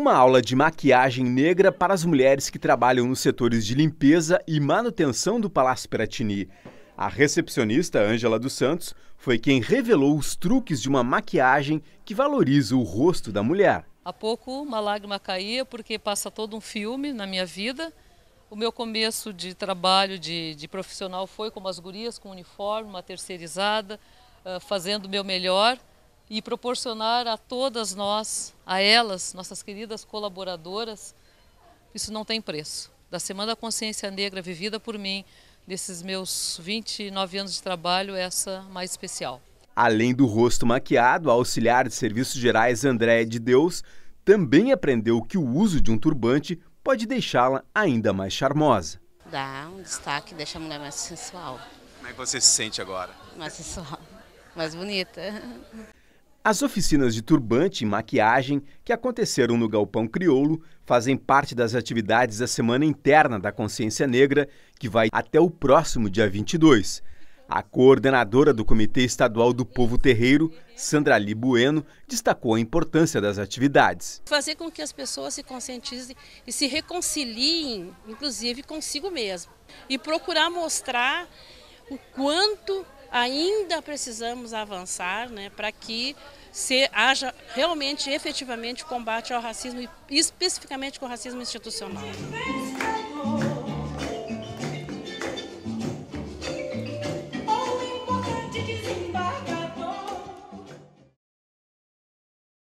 Uma aula de maquiagem negra para as mulheres que trabalham nos setores de limpeza e manutenção do Palácio Piratini. A recepcionista Ângela dos Santos foi quem revelou os truques de uma maquiagem que valoriza o rosto da mulher. Há pouco uma lágrima caía porque passa todo um filme na minha vida. O meu começo de trabalho de, de profissional foi como as gurias, com uniforme, uma terceirizada, ah, fazendo o meu melhor e proporcionar a todas nós, a elas, nossas queridas colaboradoras, isso não tem preço. Da Semana da Consciência Negra vivida por mim, desses meus 29 anos de trabalho, essa mais especial. Além do rosto maquiado, a auxiliar de serviços gerais Andréa de Deus também aprendeu que o uso de um turbante pode deixá-la ainda mais charmosa. Dá um destaque, deixa a mulher mais sensual. Como é que você se sente agora? Mais sensual, mais bonita. As oficinas de turbante e maquiagem que aconteceram no Galpão Crioulo fazem parte das atividades da Semana Interna da Consciência Negra, que vai até o próximo dia 22. A coordenadora do Comitê Estadual do Povo Terreiro, Sandra Li Bueno, destacou a importância das atividades. Fazer com que as pessoas se conscientizem e se reconciliem, inclusive consigo mesmo, e procurar mostrar o quanto ainda precisamos avançar né, para que se haja realmente, efetivamente, combate ao racismo, e especificamente com o racismo institucional.